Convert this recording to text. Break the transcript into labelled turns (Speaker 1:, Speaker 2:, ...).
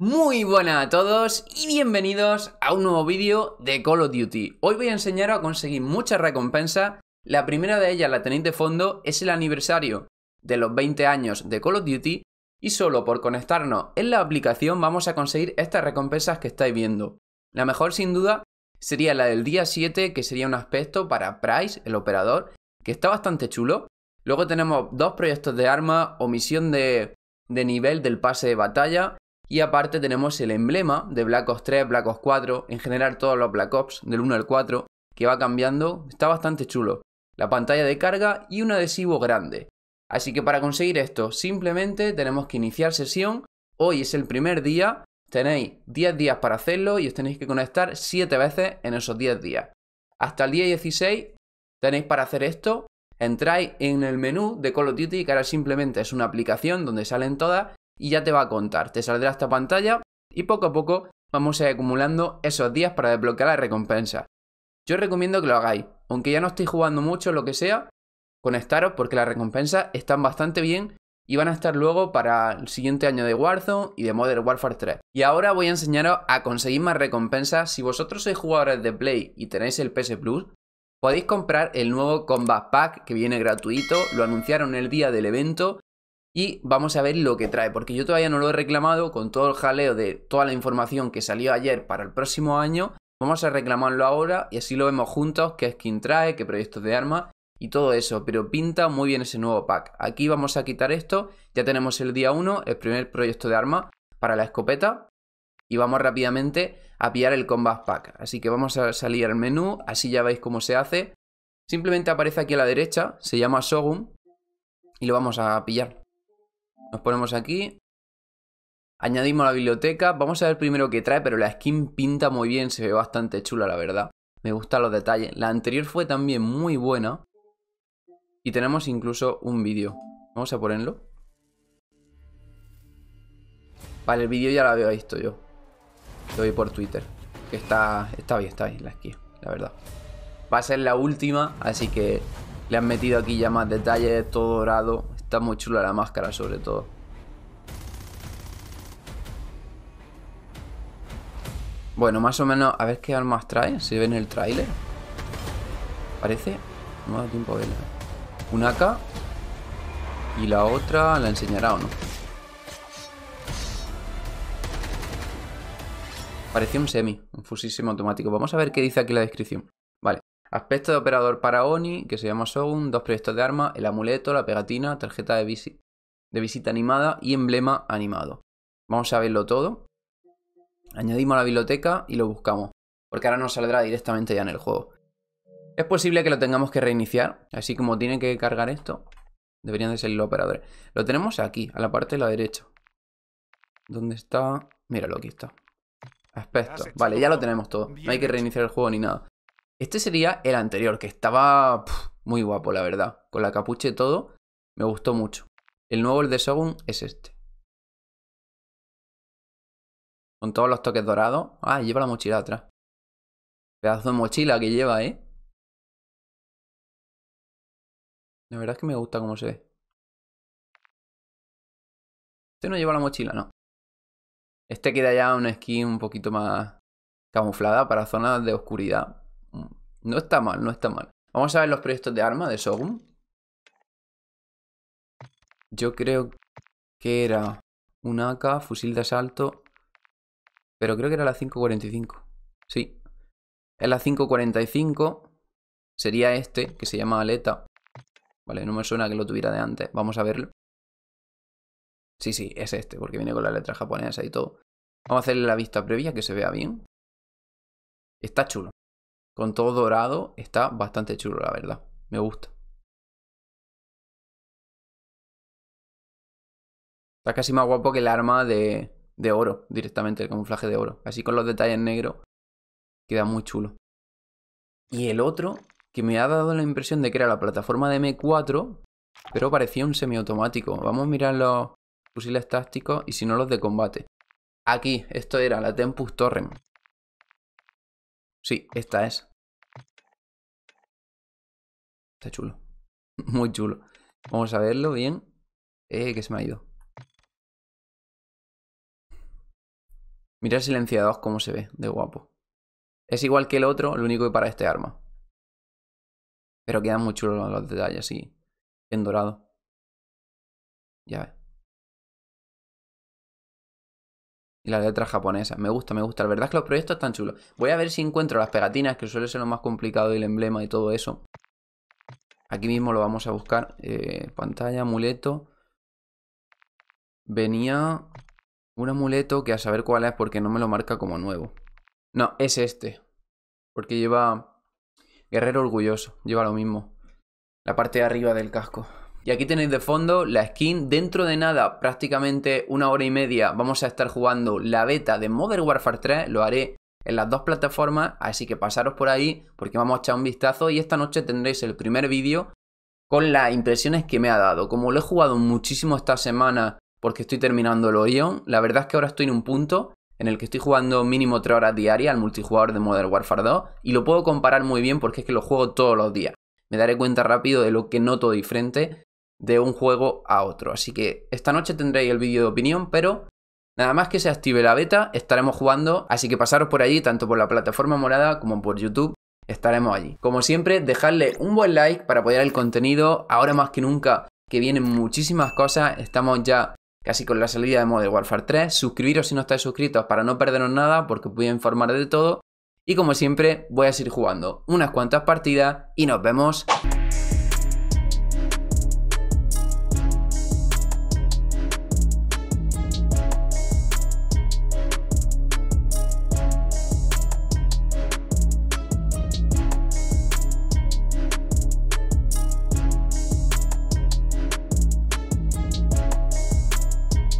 Speaker 1: Muy buenas a todos y bienvenidos a un nuevo vídeo de Call of Duty. Hoy voy a enseñaros a conseguir muchas recompensas. La primera de ellas, la tenéis de fondo, es el aniversario de los 20 años de Call of Duty y solo por conectarnos en la aplicación vamos a conseguir estas recompensas que estáis viendo. La mejor sin duda sería la del día 7, que sería un aspecto para Price, el operador, que está bastante chulo. Luego tenemos dos proyectos de arma o misión de, de nivel del pase de batalla y aparte tenemos el emblema de Black Ops 3, Black Ops 4, en general todos los Black Ops del 1 al 4, que va cambiando, está bastante chulo. La pantalla de carga y un adhesivo grande. Así que para conseguir esto simplemente tenemos que iniciar sesión, hoy es el primer día, tenéis 10 días para hacerlo y os tenéis que conectar 7 veces en esos 10 días. Hasta el día 16 tenéis para hacer esto, entráis en el menú de Call of Duty, que ahora simplemente es una aplicación donde salen todas, y ya te va a contar. Te saldrá esta pantalla y poco a poco vamos a ir acumulando esos días para desbloquear la recompensa. Yo os recomiendo que lo hagáis, aunque ya no estéis jugando mucho, lo que sea, conectaros porque las recompensas están bastante bien y van a estar luego para el siguiente año de Warzone y de Modern Warfare 3. Y ahora voy a enseñaros a conseguir más recompensas. Si vosotros sois jugadores de Play y tenéis el PS Plus, podéis comprar el nuevo Combat Pack que viene gratuito, lo anunciaron el día del evento y vamos a ver lo que trae, porque yo todavía no lo he reclamado con todo el jaleo de toda la información que salió ayer para el próximo año. Vamos a reclamarlo ahora y así lo vemos juntos, qué skin trae, qué proyectos de arma y todo eso. Pero pinta muy bien ese nuevo pack. Aquí vamos a quitar esto, ya tenemos el día 1, el primer proyecto de arma para la escopeta. Y vamos rápidamente a pillar el combat pack. Así que vamos a salir al menú, así ya veis cómo se hace. Simplemente aparece aquí a la derecha, se llama Shogun y lo vamos a pillar. Nos ponemos aquí. Añadimos la biblioteca. Vamos a ver primero qué trae, pero la skin pinta muy bien. Se ve bastante chula, la verdad. Me gustan los detalles. La anterior fue también muy buena. Y tenemos incluso un vídeo. Vamos a ponerlo. Vale, el vídeo ya lo había visto yo. Lo vi por Twitter. está, está bien, está bien la skin, la verdad. Va a ser la última, así que le han metido aquí ya más detalles, todo dorado. Está muy chula la máscara sobre todo. Bueno, más o menos, a ver qué armas trae. Se ve en el tráiler. Parece. No dado tiempo a verla. Una acá Y la otra la enseñará o no. parece un semi, un fusil automático. Vamos a ver qué dice aquí la descripción. Aspecto de operador para Oni, que se llama Shogun, dos proyectos de arma, el amuleto, la pegatina, tarjeta de, visita animada y emblema animado. Vamos a verlo todo. Añadimos la biblioteca y lo buscamos, porque ahora nos saldrá directamente ya en el juego. Es posible que lo tengamos que reiniciar, así como tiene que cargar esto, deberían de ser los operadores. Lo tenemos aquí, a la parte de la derecha. ¿Dónde está? Míralo, aquí está. Aspecto. Vale, ya lo tenemos todo. No hay que reiniciar el juego ni nada.
Speaker 2: Este sería el anterior, que estaba muy guapo, la verdad. Con la capucha y todo, me gustó mucho. El nuevo, el de Shogun, es este. Con todos los toques dorados. Ah, lleva la mochila atrás. Pedazo de mochila que lleva, ¿eh? La verdad es que me gusta cómo se ve. Este no lleva la mochila, no. Este queda ya una skin un poquito más camuflada para zonas de oscuridad.
Speaker 1: No está mal, no está mal. Vamos a ver los proyectos de arma de Shogun. Yo creo que era un AK, fusil de asalto. Pero creo que era la 545. Sí. Es la 545. Sería este, que se llama Aleta. Vale, no me suena que lo tuviera de antes.
Speaker 2: Vamos a verlo. Sí, sí, es este, porque viene con la letra japonesa y todo. Vamos a hacerle la vista previa, que se vea bien. Está chulo con todo dorado. Está bastante chulo, la verdad. Me gusta. Está casi más guapo que el arma de, de oro, directamente, el camuflaje de oro. Así con los detalles negros queda muy chulo.
Speaker 1: Y el otro, que me ha dado la impresión de que era la plataforma de M4, pero parecía un semiautomático. Vamos a mirar los fusiles tácticos y si no los de combate. Aquí,
Speaker 2: esto era la Tempus Torrent. Sí, esta es. Está chulo. Muy chulo. Vamos a verlo bien. Eh, que se me ha ido. el silenciador cómo se ve, de guapo. Es igual que el otro, lo único que para este arma. Pero quedan muy chulos los, detalles, así. En dorado. Ya ves. Y la letra japonesa. Me gusta, me gusta. La verdad es que los proyectos están chulos. Voy a ver si encuentro las pegatinas, que suele ser lo más
Speaker 1: complicado, y el emblema y todo eso. Aquí mismo lo vamos a buscar. Eh, pantalla, amuleto. Venía un amuleto que a saber cuál es porque no me lo marca como nuevo. No, es este. Porque lleva... Guerrero orgulloso. Lleva lo mismo. La parte de arriba del casco. Y aquí tenéis de fondo la skin. Dentro de nada, prácticamente una hora y media, vamos a estar jugando la beta de Modern Warfare 3. Lo haré en las dos plataformas, así que pasaros por ahí porque vamos a echar un vistazo y esta noche tendréis el primer vídeo con las impresiones que me ha dado. Como lo he jugado muchísimo esta semana porque estoy terminando el Orion, la verdad es que ahora estoy en un punto en el que estoy jugando mínimo 3 horas diarias al multijugador de Modern Warfare 2 y lo puedo comparar muy bien porque es que lo juego todos los días. Me daré cuenta rápido de lo que noto diferente de un juego a otro. Así que esta noche tendréis el vídeo de opinión, pero Nada más que se active la beta, estaremos jugando, así que pasaros por allí, tanto por la plataforma morada como por YouTube, estaremos allí. Como siempre, dejadle un buen like para apoyar el contenido, ahora más que nunca, que vienen muchísimas cosas, estamos ya casi con la salida de modo Warfare 3, suscribiros si no estáis suscritos para no perderos nada, porque os voy a informar de todo, y como siempre, voy a seguir jugando unas cuantas partidas, y nos vemos...